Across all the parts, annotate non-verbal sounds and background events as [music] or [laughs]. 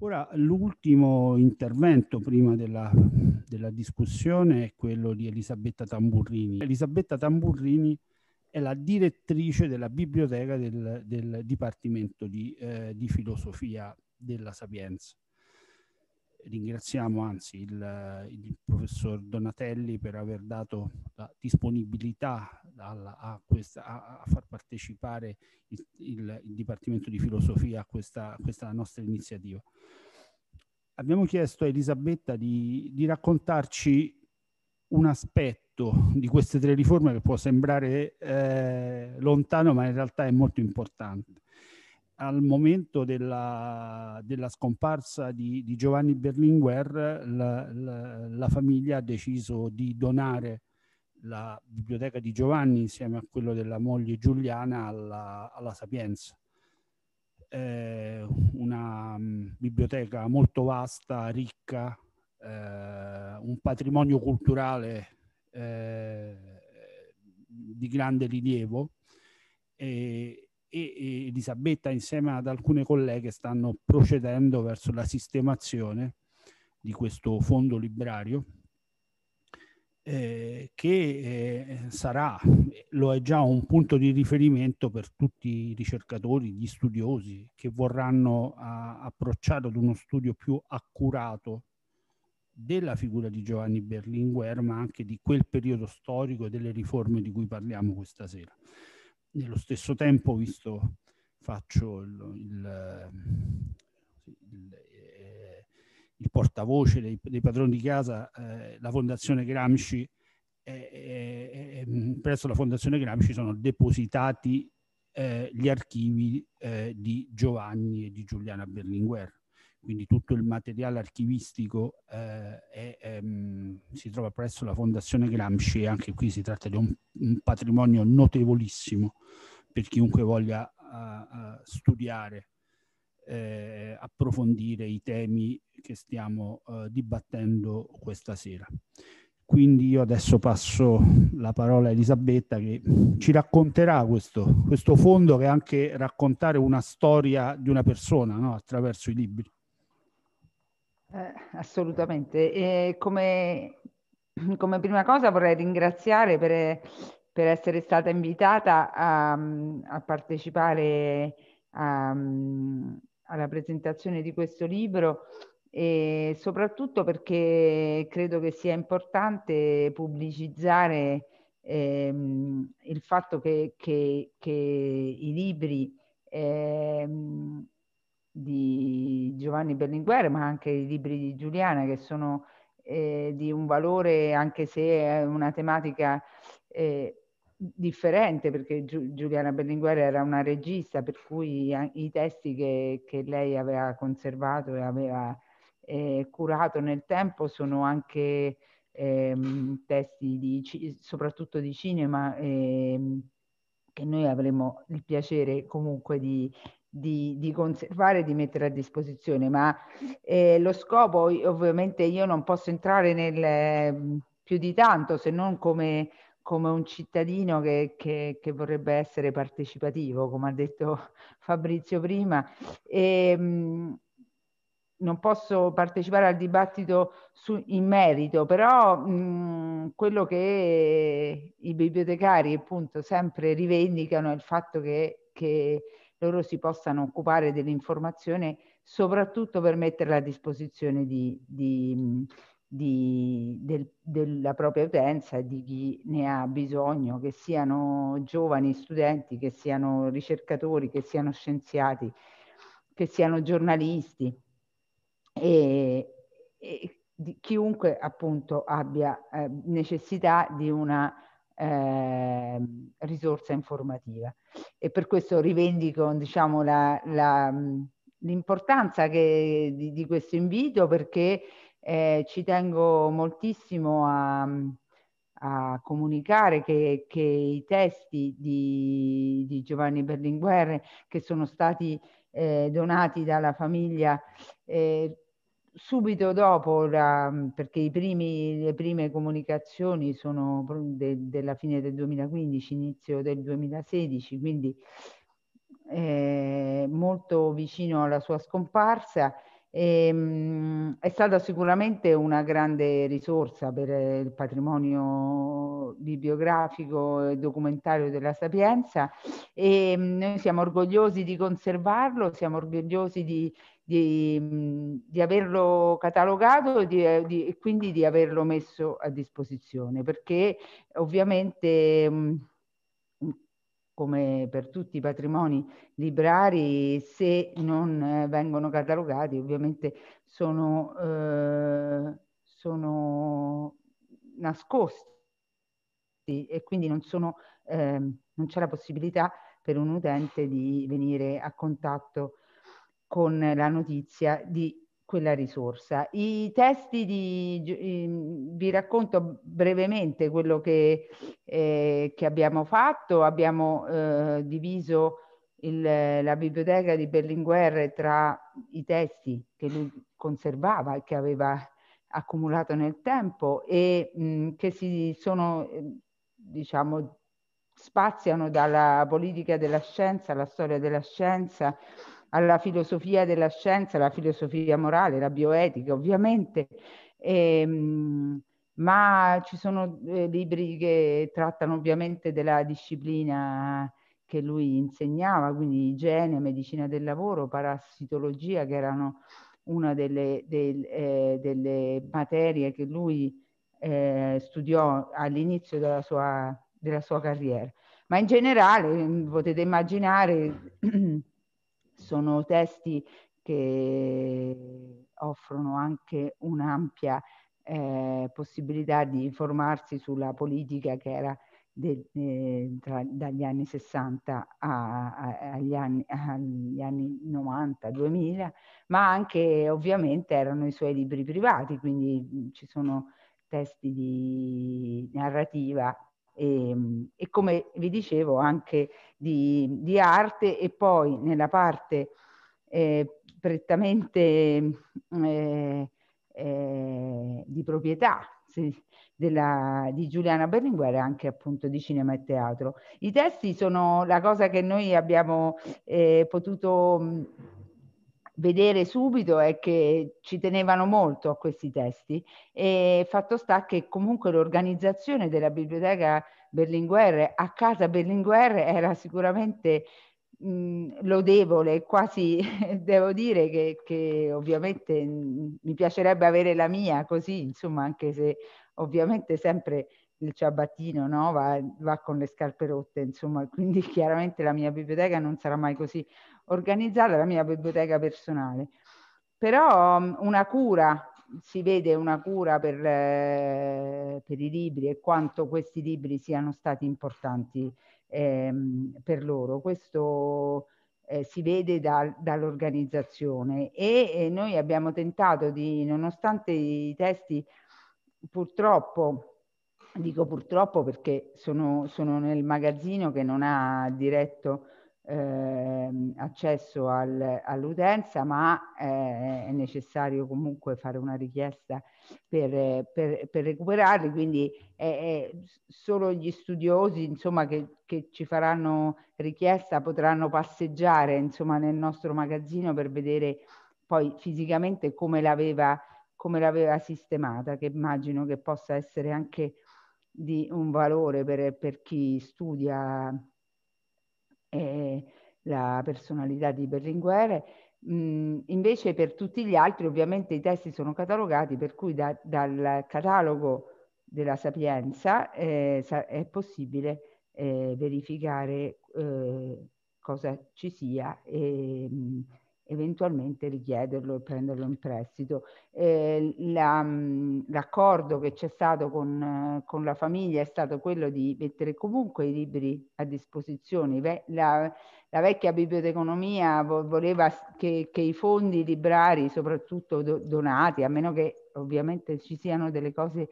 Ora l'ultimo intervento prima della, della, discussione è quello di Elisabetta Tamburrini. Elisabetta Tamburrini è la direttrice della biblioteca del, del Dipartimento di, eh, di Filosofia della Sapienza ringraziamo anzi il, il, professor Donatelli per aver dato la disponibilità alla, a, questa, a, a, far partecipare il, il, il, Dipartimento di Filosofia a questa, a questa nostra iniziativa. Abbiamo chiesto a Elisabetta di, di raccontarci un aspetto di queste tre riforme che può sembrare eh, lontano ma in realtà è molto importante al momento della, della scomparsa di, di, Giovanni Berlinguer la, la, la, famiglia ha deciso di donare la biblioteca di Giovanni insieme a quello della moglie Giuliana alla, alla Sapienza. Eh, una mh, mm, biblioteca molto vasta, ricca, eh, un patrimonio culturale eh, di grande rilievo e, e Elisabetta insieme ad alcune colleghe stanno procedendo verso la sistemazione di questo fondo librario eh, che eh, sarà, lo è già, un punto di riferimento per tutti i ricercatori, gli studiosi che vorranno a, approcciare ad uno studio più accurato della figura di Giovanni Berlinguer, ma anche di quel periodo storico e delle riforme di cui parliamo questa sera nello stesso tempo, visto faccio il, il, il, eh, il portavoce dei, dei, padroni di casa, eh, la Fondazione Gramsci, eh, eh, eh mm, presso la Fondazione Gramsci sono depositati eh, gli archivi di Giovanni e di Giuliana Berlinguer quindi tutto il materiale archivistico eh, è, ehm, si trova presso la Fondazione Gramsci e anche qui si tratta di un, un patrimonio notevolissimo per chiunque voglia uh, studiare, eh, approfondire i temi che stiamo uh, dibattendo questa sera. Quindi io adesso passo la parola a Elisabetta che ci racconterà questo, questo fondo che è anche raccontare una storia di una persona no? attraverso i libri. Eh, assolutamente. E come, [clears throat] come, prima cosa vorrei ringraziare per, per essere stata invitata a, a partecipare a, ehm, alla presentazione di questo libro e soprattutto perché credo che sia importante pubblicizzare ehm, il fatto che, che, che i libri ehm, di Giovanni Berlinguer, ma anche i libri di Giuliana che sono eh, di un valore, anche se è una tematica eh, differente, perché Giuliana Berlinguer era una regista, per cui eh, i testi che, che lei aveva conservato e aveva eh, curato nel tempo sono anche ehm, testi di, soprattutto di cinema. Ehm, che noi avremo il piacere comunque di, di, di, conservare e di mettere a disposizione, ma eh, lo scopo ovviamente io non posso entrare nel, mm, più di tanto se non come, come un cittadino che, che, che, vorrebbe essere partecipativo, come ha detto [laughs] Fabrizio prima. E, ehm, mh, non posso partecipare al dibattito su, in merito, però mh, mm, quello che i bibliotecari appunto sempre rivendicano è il fatto che, che loro si possano occupare dell'informazione soprattutto per metterla a disposizione di, di, di, del, della propria utenza e di chi ne ha bisogno, che siano giovani studenti, che siano ricercatori, che siano scienziati, che siano giornalisti e, e chiunque appunto abbia eh, necessità di una eh, risorsa informativa. E per questo rivendico diciamo, l'importanza di, di, questo invito perché eh, ci tengo moltissimo a, a comunicare che, che, i testi di, di Giovanni Berlinguer che sono stati eh, donati dalla famiglia eh, subito dopo, la, perché primi, le prime comunicazioni sono de, della fine del 2015, inizio del 2016, quindi eh, molto vicino alla sua scomparsa. E, ehm, mh, è stata sicuramente una grande risorsa per eh, il patrimonio bibliografico e documentario della Sapienza e ehm, mh, noi siamo orgogliosi di conservarlo, siamo orgogliosi di, di, mhmm, di averlo catalogato e, di, eh, di, e, quindi di averlo messo a disposizione, perché ovviamente mh, mhmm, mhmm, come per tutti i patrimoni librari, se non vengono catalogati, ovviamente sono, eh, sono nascosti e quindi non, sono, eh, non c'è la possibilità per un utente di venire a contatto con la notizia di quella risorsa. I testi di, vi racconto brevemente quello che, eh, che abbiamo fatto, abbiamo eh, diviso il, la biblioteca di Berlinguer tra i testi che lui conservava e che aveva accumulato nel tempo e mh, mm, che si sono, eh, diciamo, spaziano dalla politica della scienza, alla storia della scienza, alla filosofia della scienza, alla filosofia morale, alla bioetica ovviamente, ehm, ma ci sono eh, libri che trattano ovviamente della disciplina che lui insegnava, quindi igiene, medicina del lavoro, parassitologia, che erano una delle, del, eh, delle materie che lui eh, studiò all'inizio della sua, della sua carriera. Ma in generale mm, potete immaginare [clears throat] Sono testi che offrono anche un'ampia eh, possibilità di informarsi sulla politica che era de, de, tra, dagli anni 60 a, a, agli, anni, agli anni 90, 2000, ma anche ovviamente erano i suoi libri privati, quindi ci sono testi di narrativa e, ehm, e come vi dicevo anche di, di, arte e poi nella parte eh, prettamente mm, eh, eh, di proprietà sì, della, di Giuliana Berlinguer anche appunto di cinema e teatro. I testi sono la cosa che noi abbiamo eh, potuto mm, vedere subito è che ci tenevano molto a questi testi e fatto sta che comunque l'organizzazione della biblioteca Berlinguer a casa Berlinguer era sicuramente mh, lodevole, quasi [laughs] devo dire che, che ovviamente mh, mi piacerebbe avere la mia così, insomma, anche se ovviamente sempre il ciabattino no? va, va, con le scarpe rotte, insomma, [laughs] quindi chiaramente la mia biblioteca non sarà mai così organizzata la mia biblioteca personale. Però mm, una cura, si vede una cura per, eh, per i libri e quanto questi libri siano stati importanti ehm, per loro. Questo eh, si vede da, dall'organizzazione e, e noi abbiamo tentato di, nonostante i testi purtroppo dico purtroppo perché sono, sono, nel magazzino che non ha diretto eh, accesso al, all'utenza, ma eh, è necessario comunque fare una richiesta per, per, per recuperarli, quindi è, è solo gli studiosi insomma, che, che, ci faranno richiesta potranno passeggiare insomma, nel nostro magazzino per vedere poi fisicamente come l'aveva, come l'aveva sistemata, che immagino che possa essere anche di un valore per, per chi studia e la personalità di Berlinguer. Mm, invece per tutti gli altri ovviamente i testi sono catalogati per cui da, dal catalogo della Sapienza eh, sa è possibile eh, verificare eh, cosa ci sia e, mh, mm, eventualmente richiederlo e prenderlo in prestito. Eh, la, mm, l'accordo che c'è stato con, eh, con, la famiglia è stato quello di mettere comunque i libri a disposizione. La, la vecchia biblioteconomia voleva che, che, i fondi librari, soprattutto donati, a meno che ovviamente ci siano delle cose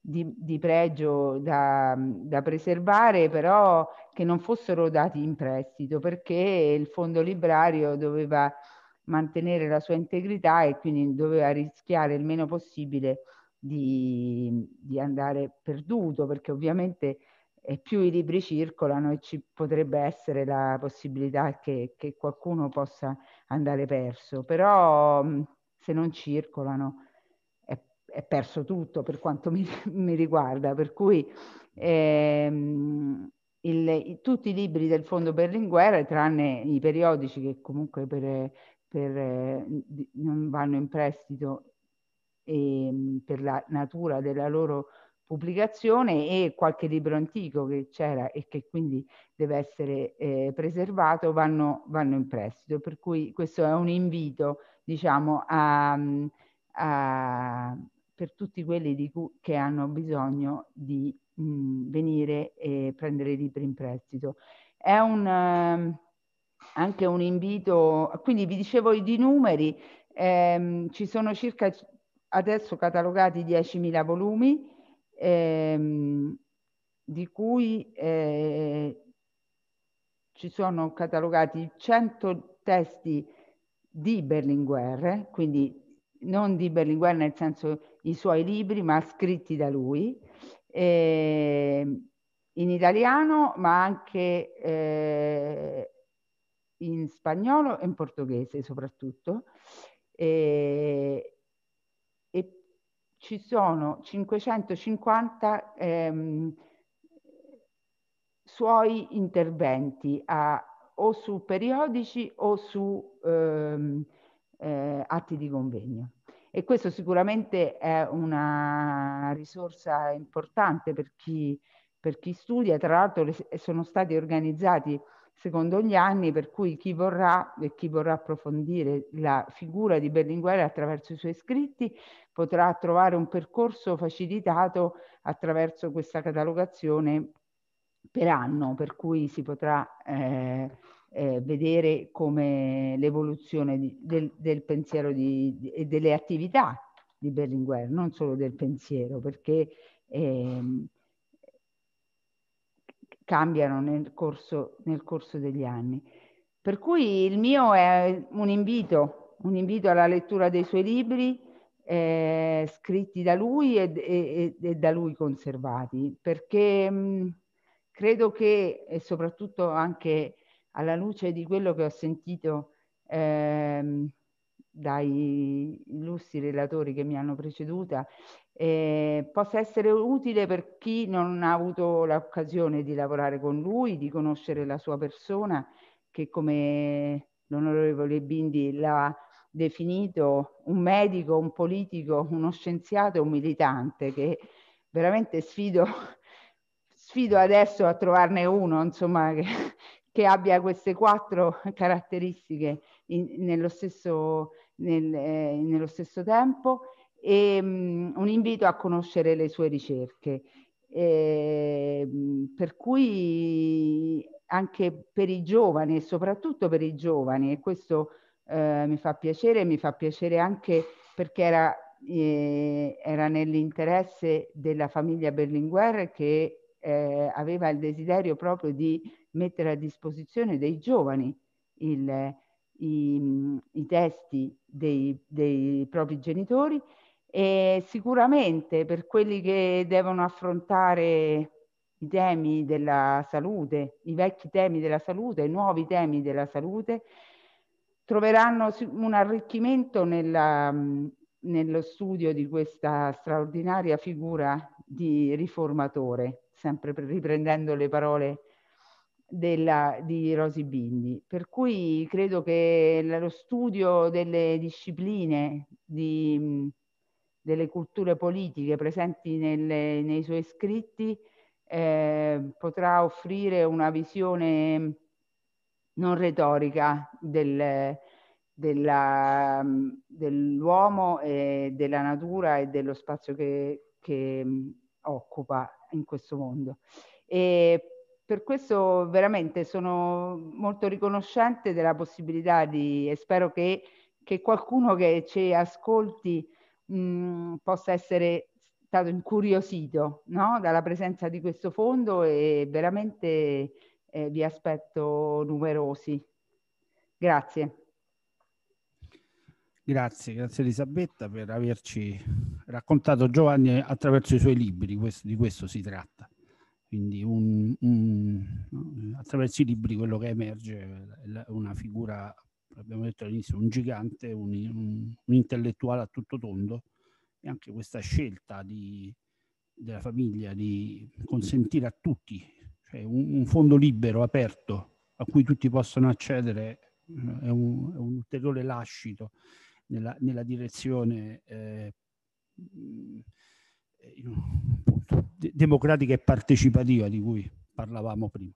di, di pregio da, da, preservare, però che non fossero dati in prestito perché il fondo librario doveva mantenere la sua integrità e quindi doveva rischiare il meno possibile di, di andare perduto perché ovviamente eh, più i libri circolano e ci potrebbe essere la possibilità che, che qualcuno possa andare perso, però se non circolano è perso tutto per quanto [laughs] mi, mi riguarda, per cui ehm, il, i, tutti i libri del fondo Berlinguer, tranne i periodici che comunque per, per, di, non vanno in prestito e, ehm, per la natura della loro pubblicazione e qualche libro antico che c'era e che quindi deve essere eh, preservato vanno, vanno, in prestito. Per cui questo è un invito diciamo, a, a per tutti quelli cui, che hanno bisogno di mh, mhmm, venire e prendere i libri in prestito. È un, eh, anche un invito, quindi vi dicevo di numeri, ehm, ci sono circa adesso catalogati 10.000 volumi, ehm, di cui eh, ci sono catalogati 100 testi di Berlinguer, quindi non di Berlinguer nel senso i suoi libri, ma scritti da lui, eh, in italiano, ma anche eh, in spagnolo e in portoghese soprattutto. Eh, e ci sono 550 ehm, suoi interventi a, o su periodici o su ehm, eh, atti di convegno e questo sicuramente è una risorsa importante per chi, per chi studia. Tra l'altro sono stati organizzati secondo gli anni, per cui chi vorrà e chi vorrà approfondire la figura di Berlinguer attraverso i suoi scritti potrà trovare un percorso facilitato attraverso questa catalogazione per anno, per cui si potrà eh, eh, vedere come l'evoluzione di, del, del, pensiero di, e delle attività di Berlinguer, non solo del pensiero, perché ehm, cambiano nel corso, nel corso degli anni. Per cui il mio è un invito, un invito alla lettura dei suoi libri, eh, scritti da lui e, e, e, da lui conservati, perché mh, credo che, e soprattutto anche alla luce di quello che ho sentito ehm, dai illustri relatori che mi hanno preceduta, eh, possa essere utile per chi non ha avuto l'occasione di lavorare con lui, di conoscere la sua persona, che come l'onorevole Bindi l'ha definito un medico, un politico, uno scienziato e un militante, che veramente sfido, [laughs] sfido adesso a trovarne uno, insomma, che, che abbia queste quattro [laughs] caratteristiche in, nello, stesso, nel, eh, nello, stesso, tempo e mh, mm, un invito a conoscere le sue ricerche. E, mm, per cui anche per i giovani e soprattutto per i giovani e questo eh, mi fa piacere, mi fa piacere anche perché era, eh, era nell'interesse della famiglia Berlinguer che eh, aveva il desiderio proprio di mettere a disposizione dei giovani il, i, i, testi dei, dei propri genitori e sicuramente per quelli che devono affrontare i temi della salute, i vecchi temi della salute, i nuovi temi della salute, troveranno un arricchimento nella, nello studio di questa straordinaria figura di riformatore, sempre riprendendo le parole della, di Rosy Bindi. Per cui credo che lo studio delle discipline, di, delle culture politiche presenti nelle, nei suoi scritti eh, potrà offrire una visione non retorica del, della, dell'uomo e della natura e dello spazio che, che occupa in questo mondo. E per questo veramente sono molto riconoscente della possibilità di, e spero che, che qualcuno che ci ascolti mh, possa essere stato incuriosito no? dalla presenza di questo fondo e veramente eh, vi aspetto numerosi. Grazie. Grazie, grazie Elisabetta per averci raccontato Giovanni attraverso i suoi libri, questo, di questo si tratta quindi un, un, attraverso i libri quello che emerge è eh, una figura, abbiamo detto all'inizio, un gigante, un, un, intellettuale a tutto tondo e anche questa scelta di, della famiglia di consentire a tutti, cioè un, fondo libero, aperto, a cui tutti possono accedere, eh, è un, è ulteriore lascito nella, nella direzione eh, eh, democratica e partecipativa di cui parlavamo prima.